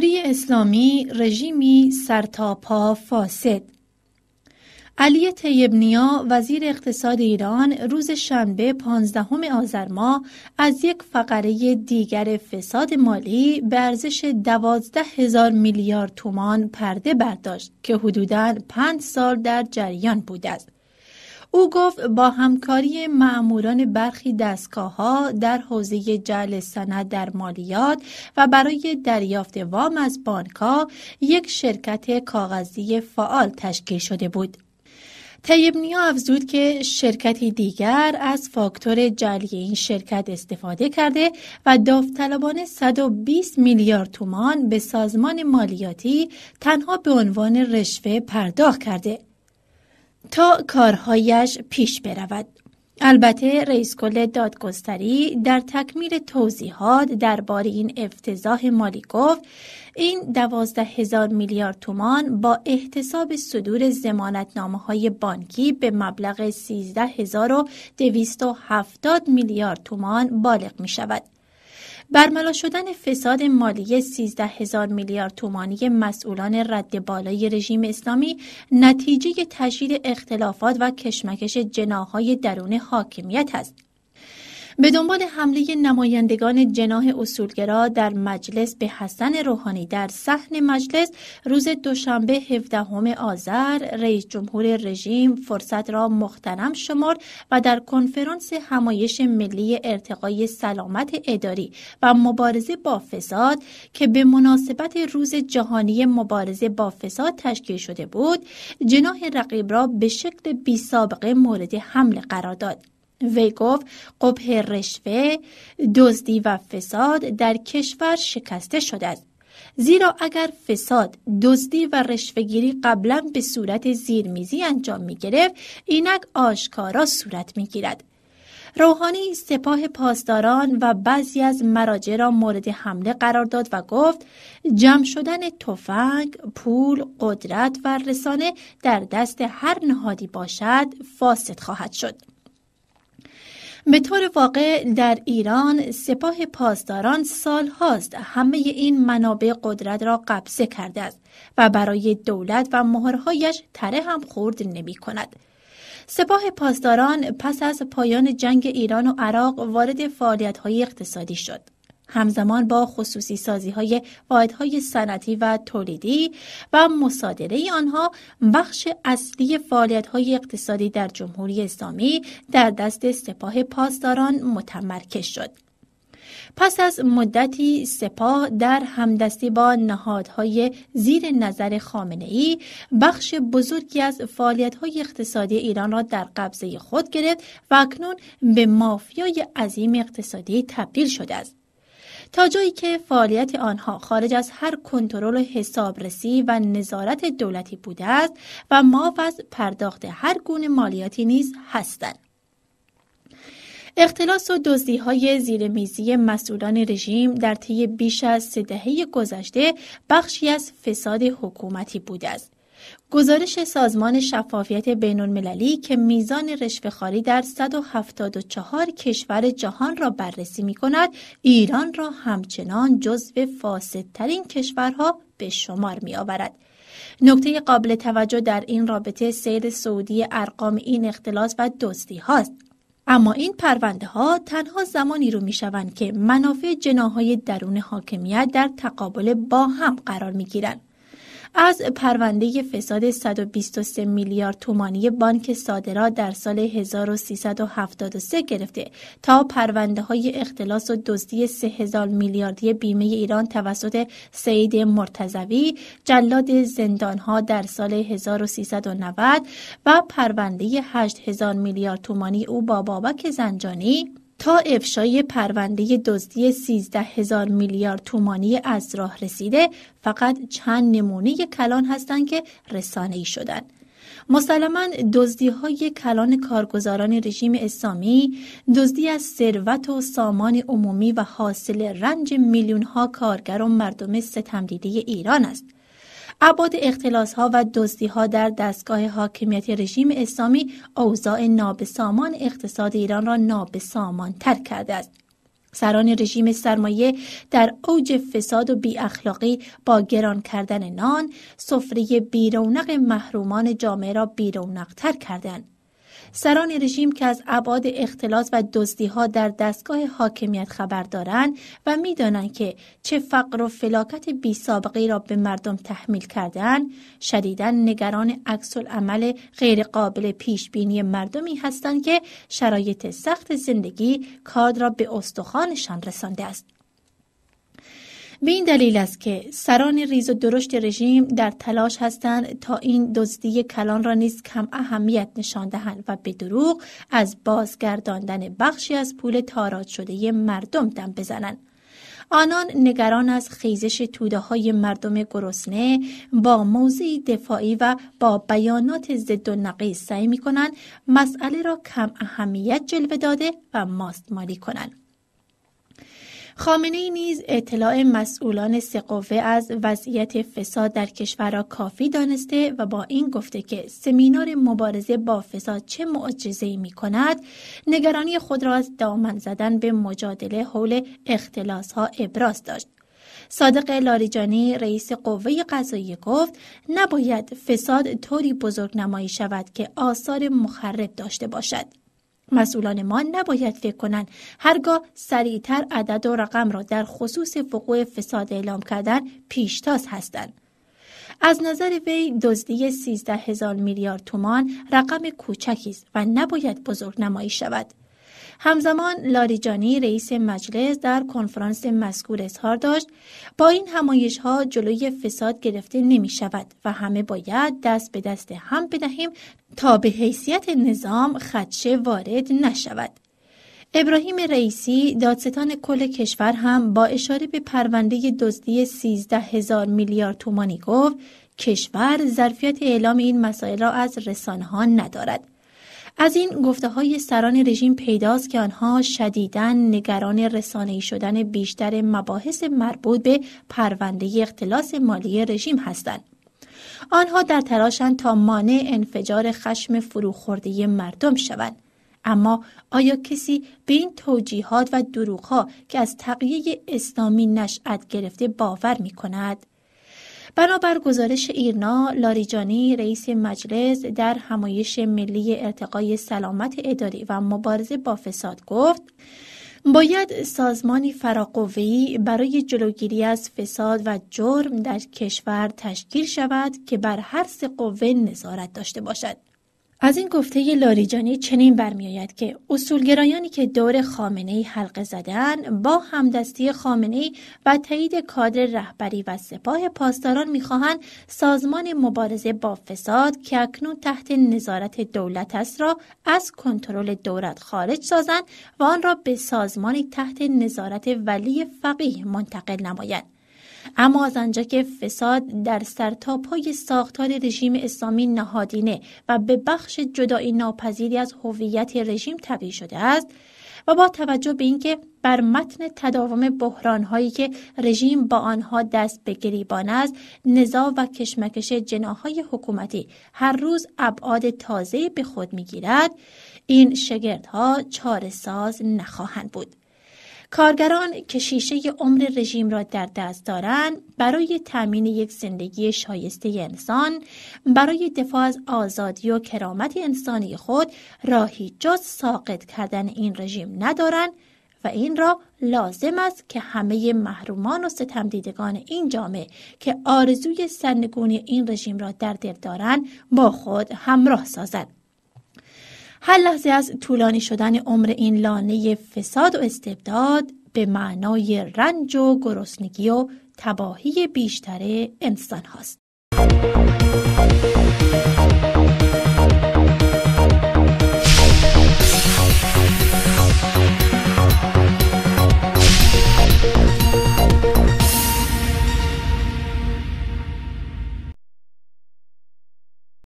جمهوری اسلامی رژیمی سرتاپا فاسد علی طیب وزیر اقتصاد ایران روز شنبه 15 آذر ماه از یک فقره دیگر فساد مالی به ارزش هزار میلیارد تومان پرده برداشت که حدوداً 5 سال در جریان بوده است. او گفت با همکاری معموران برخی دستگاه ها در حوزه جعل سند در مالیات و برای دریافت وام از بانکا یک شرکت کاغذی فعال تشکیل شده بود. طیب نیا افزود که شرکتی دیگر از فاکتور جعلی این شرکت استفاده کرده و داوطلبان 120 میلیارد تومان به سازمان مالیاتی تنها به عنوان رشوه پرداخت کرده. تا کارهایش پیش برود. البته رئیس کل دادگستری در تکمیل توضیحات درباره این افتضاح مالی گفت این دوازده هزار میلیارد تومان با احتساب صدور زمانتنامه های بانکی به مبلغ سیزده هزار و دویست و هفتاد میلیارد تومان بالغ می شود. برملا شدن فساد مالی 13 هزار میلیارد تومانی مسئولان رد بالای رژیم اسلامی نتیجه تشدید اختلافات و کشمکش جناهای درون حاکمیت است به دنبال حمله نمایندگان جناه اصولگرا در مجلس به حسن روحانی در صحن مجلس روز دوشنبه 17 آذر رئیس جمهور رژیم فرصت را مختنم شمرد و در کنفرانس همایش ملی ارتقای سلامت اداری و مبارزه با فساد که به مناسبت روز جهانی مبارزه با فساد تشکیل شده بود جناه رقیب را به شکل بی سابقه مورد حمله قرار داد وی گفت قبه رشوه دزدی و فساد در کشور شکسته شده است زیرا اگر فساد دزدی و رشوهگیری قبلا به صورت زیرمیزی انجام می گرفت اینک آشکارا صورت می گیرد روحانی سپاه پاسداران و بعضی از مراجع را مورد حمله قرار داد و گفت جمع شدن تفنگ، پول، قدرت و رسانه در دست هر نهادی باشد فاسد خواهد شد. به طور واقع در ایران سپاه پاسداران سال هاست همه این منابع قدرت را قبضه کرده است و برای دولت و مهرهایش تره هم خورد نمی کند. سپاه پاسداران پس از پایان جنگ ایران و عراق وارد فعالیت های اقتصادی شد. همزمان با خصوصی سازی های واحدهای صنعتی و تولیدی و مصادره آنها بخش اصلی فعالیت های اقتصادی در جمهوری اسلامی در دست سپاه پاسداران متمرکز شد. پس از مدتی سپاه در همدستی با نهادهای زیر نظر خامنه ای بخش بزرگی از فعالیت های اقتصادی ایران را در قبضه خود گرفت و اکنون به مافیای عظیم اقتصادی تبدیل شده است. تا جایی که فعالیت آنها خارج از هر کنترل حسابرسی و نظارت دولتی بوده است و ما از پرداخت هر گونه مالیاتی نیز هستند اختلاس و دزدی های زیرمیزی مسئولان رژیم در طی بیش از سه دهه گذشته بخشی از فساد حکومتی بوده است. گزارش سازمان شفافیت بین المللی که میزان رشوهخواری در 174 کشور جهان را بررسی می کند ایران را همچنان جزو فاسدترین کشورها به شمار می آورد. نکته قابل توجه در این رابطه سیر سعودی ارقام این اختلاس و دزدی هاست اما این پرونده ها تنها زمانی رو میشوند که منافع جناهای درون حاکمیت در تقابل با هم قرار می گیرند. از پرونده فساد 123 میلیارد تومانی بانک صادرات در سال 1373 گرفته تا پرونده های اختلاس و دزدی 3000 میلیاردی بیمه ایران توسط سید مرتزوی جلاد ها در سال 1390 و پرونده 8000 میلیارد تومانی او با بابک زنجانی تا افشای پرونده دزدی 13 هزار میلیارد تومانی از راه رسیده فقط چند نمونه کلان هستند که رسانه‌ای شدند. مسلما دزدی های کلان کارگزاران رژیم اسلامی دزدی از ثروت و سامان عمومی و حاصل رنج میلیون ها کارگر و مردم ستمدیده ایران است ابعاد ها و دزدیها در دستگاه حاکمیت رژیم اسلامی اوضاع نابسامان اقتصاد ایران را تر کرده است سران رژیم سرمایه در اوج فساد و بی اخلاقی با گران کردن نان سفره بیرونق محرومان جامعه را تر کردند سران رژیم که از ابعاد اختلاس و دزدیها در دستگاه حاکمیت خبر دارند و میدانند که چه فقر و فلاکت بی سابقه را به مردم تحمیل کردن شدیدا نگران عکس عمل غیرقابل پیش بینی مردمی هستند که شرایط سخت زندگی کارد را به استخوانشان رسانده است به این دلیل است که سران ریز و درشت رژیم در تلاش هستند تا این دزدی کلان را نیز کم اهمیت نشان دهند و به دروغ از بازگرداندن بخشی از پول تارات شده مردم دم بزنند آنان نگران از خیزش توده های مردم گرسنه با موضعی دفاعی و با بیانات ضد و نقیص سعی می کنند مسئله را کم اهمیت جلوه داده و ماست مالی کنند خامنه نیز اطلاع مسئولان سه از وضعیت فساد در کشور را کافی دانسته و با این گفته که سمینار مبارزه با فساد چه معجزه‌ای می کند نگرانی خود را از دامن زدن به مجادله حول اختلاس ها ابراز داشت صادق لاریجانی رئیس قوه قضایی گفت نباید فساد طوری بزرگ نمایی شود که آثار مخرب داشته باشد مسئولان ما نباید فکر کنند هرگاه سریعتر عدد و رقم را در خصوص وقوع فساد اعلام کردن پیشتاز هستند از نظر وی دزدی 13 هزار میلیارد تومان رقم کوچکی است و نباید بزرگ نمایی شود همزمان لاریجانی رئیس مجلس در کنفرانس مسکور اظهار داشت با این همایش ها جلوی فساد گرفته نمی شود و همه باید دست به دست هم بدهیم تا به حیثیت نظام خدشه وارد نشود. ابراهیم رئیسی دادستان کل کشور هم با اشاره به پرونده دزدی 13 هزار میلیارد تومانی گفت کشور ظرفیت اعلام این مسائل را از رسانه ها ندارد. از این گفته های سران رژیم پیداست که آنها شدیداً نگران رسانه‌ای شدن بیشتر مباحث مربوط به پرونده اختلاس مالی رژیم هستند. آنها در تراشند تا مانع انفجار خشم فروخورده مردم شوند. اما آیا کسی به این توجیهات و دروغها که از تقیه اسلامی نشأت گرفته باور می کند؟ بنابر گزارش ایرنا لاریجانی رئیس مجلس در همایش ملی ارتقای سلامت اداری و مبارزه با فساد گفت باید سازمانی فراقوهی برای جلوگیری از فساد و جرم در کشور تشکیل شود که بر هر سه قوه نظارت داشته باشد از این گفته لاریجانی چنین برمیآید که اصولگرایانی که دور خامنه ای حلقه زدن با همدستی خامنه ای و تایید کادر رهبری و سپاه پاسداران میخواهند سازمان مبارزه با فساد که اکنون تحت نظارت دولت است را از کنترل دولت خارج سازند و آن را به سازمانی تحت نظارت ولی فقیه منتقل نمایند اما از آنجا که فساد در سرتاپای ساختار رژیم اسلامی نهادینه و به بخش جدایی ناپذیری از هویت رژیم تبدیل شده است و با توجه به اینکه بر متن تداوم بحران هایی که رژیم با آنها دست به گریبان است نزاع و کشمکش جناهای حکومتی هر روز ابعاد تازه به خود میگیرد این شگردها چاره ساز نخواهند بود کارگران که شیشه عمر رژیم را در دست دارند برای تامین یک زندگی شایسته انسان برای دفاع از آزادی و کرامت انسانی خود راهی جز ساقط کردن این رژیم ندارند و این را لازم است که همه محرومان و ستمدیدگان این جامعه که آرزوی سرنگونی این رژیم را در دل دارند با خود همراه سازند هر لحظه از طولانی شدن عمر این لانه فساد و استبداد به معنای رنج و گرسنگی و تباهی بیشتر انسان هاست.